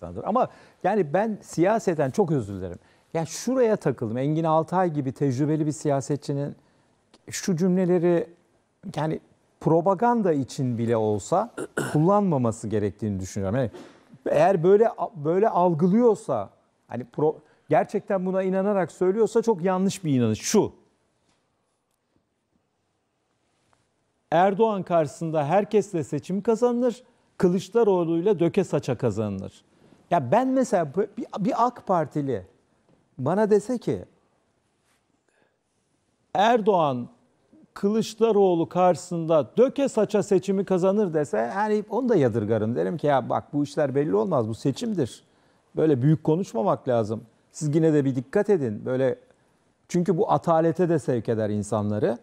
insandır. Ama yani ben siyaseten çok özür dilerim. Ya şuraya takıldım. Engin Altay gibi tecrübeli bir siyasetçinin şu cümleleri yani propaganda için bile olsa kullanmaması gerektiğini düşünüyorum. Yani eğer böyle böyle algılıyorsa hani pro, gerçekten buna inanarak söylüyorsa çok yanlış bir inanış. Şu Erdoğan karşısında herkesle seçim kazanılır, Kılıçdaroğlu'yla döke saça kazanılır. Ya ben mesela bir, bir AK Partili bana dese ki Erdoğan Kılıçdaroğlu karşısında döke saça seçimi kazanır dese yani onu da yadırgarım. Derim ki ya bak bu işler belli olmaz bu seçimdir. Böyle büyük konuşmamak lazım. Siz yine de bir dikkat edin. Böyle çünkü bu atalete de sevk eder insanları.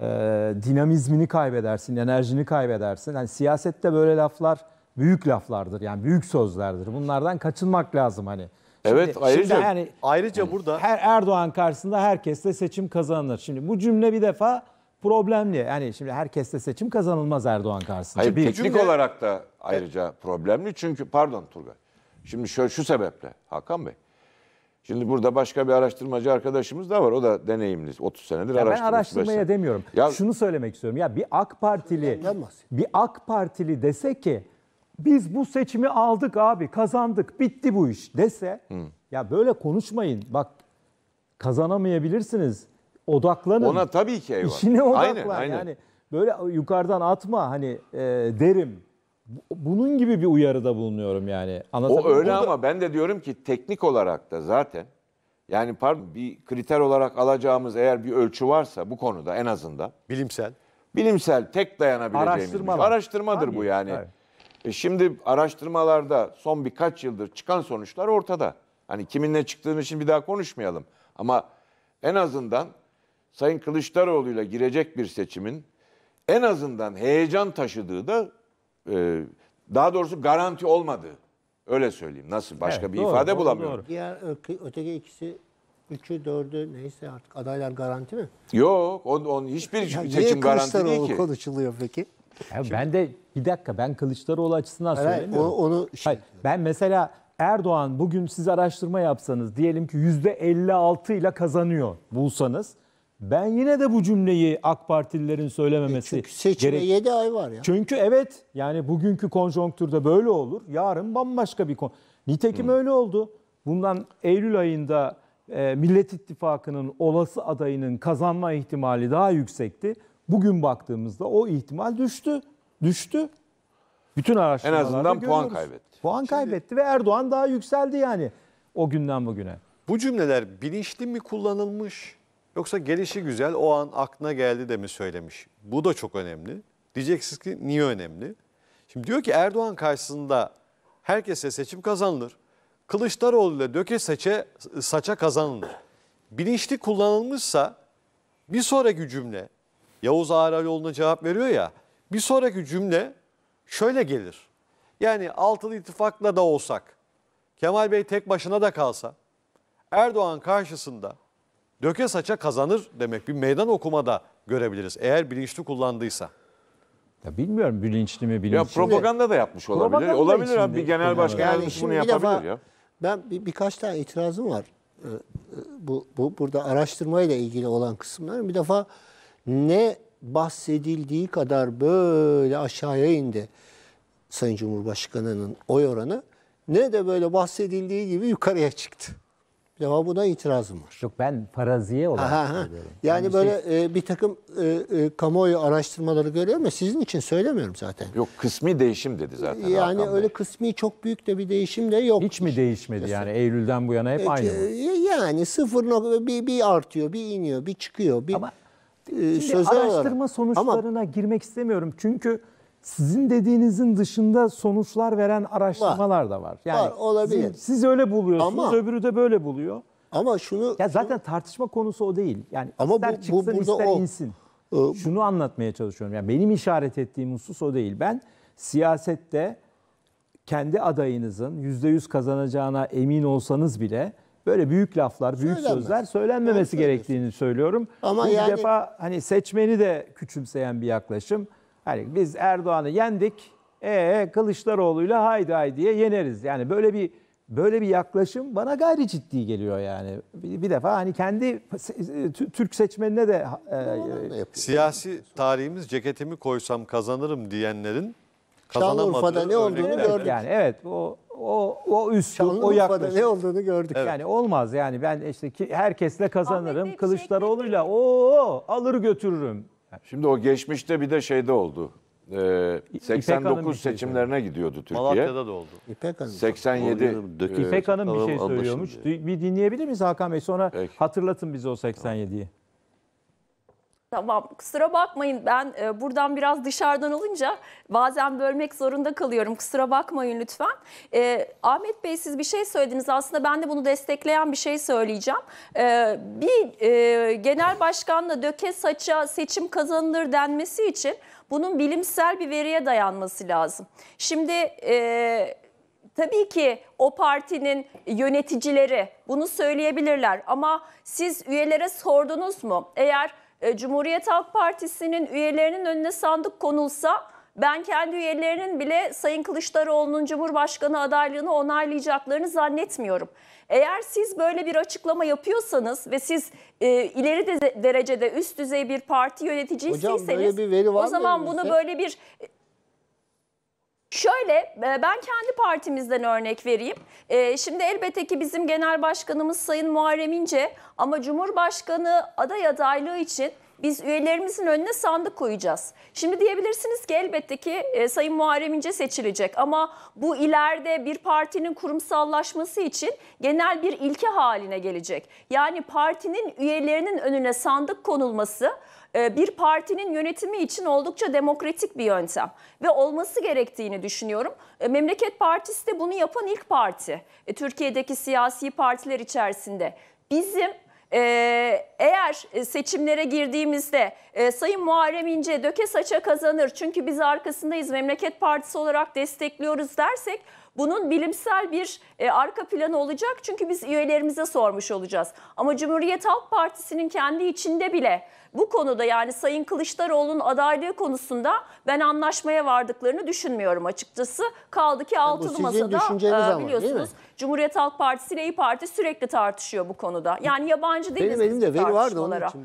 Ee, dinamizmini kaybedersin, enerjini kaybedersin. Yani siyasette böyle laflar büyük laflardır yani büyük sözlerdir. Bunlardan kaçınmak lazım hani. Şimdi, evet ayrıca şimdi yani, ayrıca burada her Erdoğan karşısında herkesle seçim kazanılır. Şimdi bu cümle bir defa problemli. Yani şimdi herkesle seçim kazanılmaz Erdoğan karşısında. Hayır, bir teknik cümle... olarak da ayrıca evet. problemli çünkü pardon Turgay. Şimdi şu, şu sebeple Hakan Bey. Şimdi burada başka bir araştırmacı arkadaşımız da var. O da deneyimli. 30 senedir araştırmış. Ben araştırmaya beşen. demiyorum. Ya, Şunu söylemek istiyorum. Ya bir AK Partili bir AK Partili dese ki biz bu seçimi aldık abi kazandık bitti bu iş dese Hı. ya böyle konuşmayın bak kazanamayabilirsiniz odaklanın. Ona tabii ki eyvallah. İşine odaklan aynen, aynen. yani böyle yukarıdan atma hani e, derim. Bunun gibi bir uyarıda bulunuyorum yani. Anlatabiliyor o öyle Burada... ama ben de diyorum ki teknik olarak da zaten yani pardon bir kriter olarak alacağımız eğer bir ölçü varsa bu konuda en azından. Bilimsel. Bilimsel tek dayanabileceğimiz. Şey. Araştırma. Araştırmadır Tabii. bu yani. Evet. E şimdi araştırmalarda son birkaç yıldır çıkan sonuçlar ortada. Hani kiminle çıktığını için bir daha konuşmayalım. Ama en azından Sayın Kılıçdaroğlu ile girecek bir seçimin en azından heyecan taşıdığı da e, daha doğrusu garanti olmadığı. Öyle söyleyeyim. Nasıl? Başka evet, bir doğru, ifade doğru, bulamıyorum. Doğru. Diğer e, öteki ikisi Üçü, dördü neyse artık adaylar garanti mi? Yok. On, on hiçbir yani seçim garanti değil ki. konuşuluyor peki? Ya Şimdi, ben de bir dakika ben Kılıçdaroğlu açısından hayır, söylemiyorum. O, onu hayır, ben mesela Erdoğan bugün siz araştırma yapsanız diyelim ki %56 ile kazanıyor bulsanız. Ben yine de bu cümleyi AK Partililerin söylememesi e çünkü seçime gerek. 7 ay var ya. Çünkü evet yani bugünkü konjonktürde böyle olur. Yarın bambaşka bir konu. Nitekim Hı. öyle oldu. Bundan Eylül ayında e, Millet İttifakı'nın olası adayının kazanma ihtimali daha yüksekti. Bugün baktığımızda o ihtimal düştü. Düştü. Bütün araştırmalarda En azından görüyoruz. puan kaybetti. Puan Şimdi, kaybetti ve Erdoğan daha yükseldi yani o günden bugüne. Bu cümleler bilinçli mi kullanılmış yoksa gelişi güzel o an aklına geldi de mi söylemiş? Bu da çok önemli. Diyeceksiniz ki niye önemli? Şimdi diyor ki Erdoğan karşısında herkese seçim kazanılır. Kılıçdaroğlu ile döke seçe, saça kazanılır. Bilinçli kullanılmışsa bir sonraki cümle Yavuz Ağraloğlu'na cevap veriyor ya. Bir sonraki cümle şöyle gelir. Yani altılı ittifakla da olsak, Kemal Bey tek başına da kalsa, Erdoğan karşısında döke saça kazanır demek bir meydan okumada görebiliriz. Eğer bilinçli kullandıysa. Ya bilmiyorum bilinçli mi bilinçli Ya propaganda da yapmış olabilir. Propaganda olabilir abi bir genel başkan Yani bunu yapabilir ya. Ben bir, birkaç tane itirazım var. Ee, e, bu, bu burada araştırmayla ilgili olan kısımlar. Bir defa ne bahsedildiği kadar böyle aşağıya indi Sayın Cumhurbaşkanı'nın oy oranı ne de böyle bahsedildiği gibi yukarıya çıktı. Ya buna itirazım var. Yok ben faraziye olarak ha, Yani, yani böyle siz... Şey- e, bir takım e, e, kamuoyu araştırmaları görüyor mu? sizin için söylemiyorum zaten. Yok kısmi değişim dedi zaten. Yani öyle Bey. kısmi çok büyük de bir değişim de yok. Hiç mi değişmedi Kesin. yani Eylül'den bu yana hep e, aynı mı? E, yani sıfır nokta bir, bir artıyor, bir iniyor, bir çıkıyor. Bir... Ama ee, Şimdi sözel araştırma sonuçlarına Ama, girmek istemiyorum. Çünkü sizin dediğinizin dışında sonuçlar veren araştırmalar var, da var. Yani var, olabilir. Siz, siz öyle buluyorsunuz, ama, öbürü de böyle buluyor. Ama şunu ya zaten şunu, tartışma konusu o değil. Yani ama ister bu, bu, çıksın ister o, insin. E, şunu anlatmaya çalışıyorum. Yani benim işaret ettiğim husus o değil. Ben siyasette kendi adayınızın %100 kazanacağına emin olsanız bile böyle büyük laflar, büyük Söylenmez. sözler söylenmemesi gerektiğini söylüyorum. Ama Bu yani... defa hani seçmeni de küçümseyen bir yaklaşım. Hani biz Erdoğan'ı yendik. Ee Kılıçdaroğlu'yla haydi haydi diye yeneriz. Yani böyle bir böyle bir yaklaşım bana gayri ciddi geliyor yani. Bir, bir defa hani kendi e, Türk seçmenine de e, siyasi tarihimiz ceketimi koysam kazanırım diyenlerin kazanamadığı Şanlıurfa'da ne olduğunu gördük. Yani evet o o o üslup, o yaklaşım. ne olduğunu gördük. Evet. Yani olmaz yani ben işte ki herkesle kazanırım. Kılıçdaroğlu'yla o alır götürürüm. Şimdi o geçmişte bir de şeyde oldu. Ee, 89 şey seçimlerine gidiyordu Türkiye. Malatya'da da oldu. İpek Hanım. 87. İpek Hanım bir şey söylüyormuş. Bir dinleyebilir miyiz Hakan Bey? Sonra Peki. hatırlatın bize o 87'yi. Tamam kusura bakmayın ben e, buradan biraz dışarıdan olunca bazen bölmek zorunda kalıyorum kusura bakmayın lütfen. E, Ahmet Bey siz bir şey söylediniz aslında ben de bunu destekleyen bir şey söyleyeceğim. E, bir e, genel başkanla döke saça seçim kazanılır denmesi için bunun bilimsel bir veriye dayanması lazım. Şimdi... E, tabii ki o partinin yöneticileri bunu söyleyebilirler ama siz üyelere sordunuz mu? Eğer e, Cumhuriyet Halk Partisi'nin üyelerinin önüne sandık konulsa ben kendi üyelerinin bile Sayın Kılıçdaroğlu'nun Cumhurbaşkanı adaylığını onaylayacaklarını zannetmiyorum. Eğer siz böyle bir açıklama yapıyorsanız ve siz e, ileri de, derecede üst düzey bir parti yöneticisiyseniz Hocam, bir veri var o zaman bunu böyle bir Şöyle e, ben kendi partimizden örnek vereyim. E, şimdi elbette ki bizim genel başkanımız Sayın Muharrem İnce ama Cumhurbaşkanı aday adaylığı için biz üyelerimizin önüne sandık koyacağız. Şimdi diyebilirsiniz ki elbette ki e, Sayın Muharrem İnce seçilecek ama bu ileride bir partinin kurumsallaşması için genel bir ilke haline gelecek. Yani partinin üyelerinin önüne sandık konulması ee, bir partinin yönetimi için oldukça demokratik bir yöntem ve olması gerektiğini düşünüyorum. Ee, memleket Partisi de bunu yapan ilk parti. E, Türkiye'deki siyasi partiler içerisinde. Bizim e, eğer e, seçimlere girdiğimizde e, Sayın Muharrem İnce döke saça kazanır çünkü biz arkasındayız memleket partisi olarak destekliyoruz dersek bunun bilimsel bir e, arka planı olacak çünkü biz üyelerimize sormuş olacağız. Ama Cumhuriyet Halk Partisi'nin kendi içinde bile bu konuda yani Sayın Kılıçdaroğlu'nun adaylığı konusunda ben anlaşmaya vardıklarını düşünmüyorum açıkçası. Kaldı ki altılı masada e, biliyorsunuz ama, Cumhuriyet Halk Partisi ile İYİ Parti sürekli tartışıyor bu konuda. Yani yabancı değiliz Benim elimde veri vardı onun için.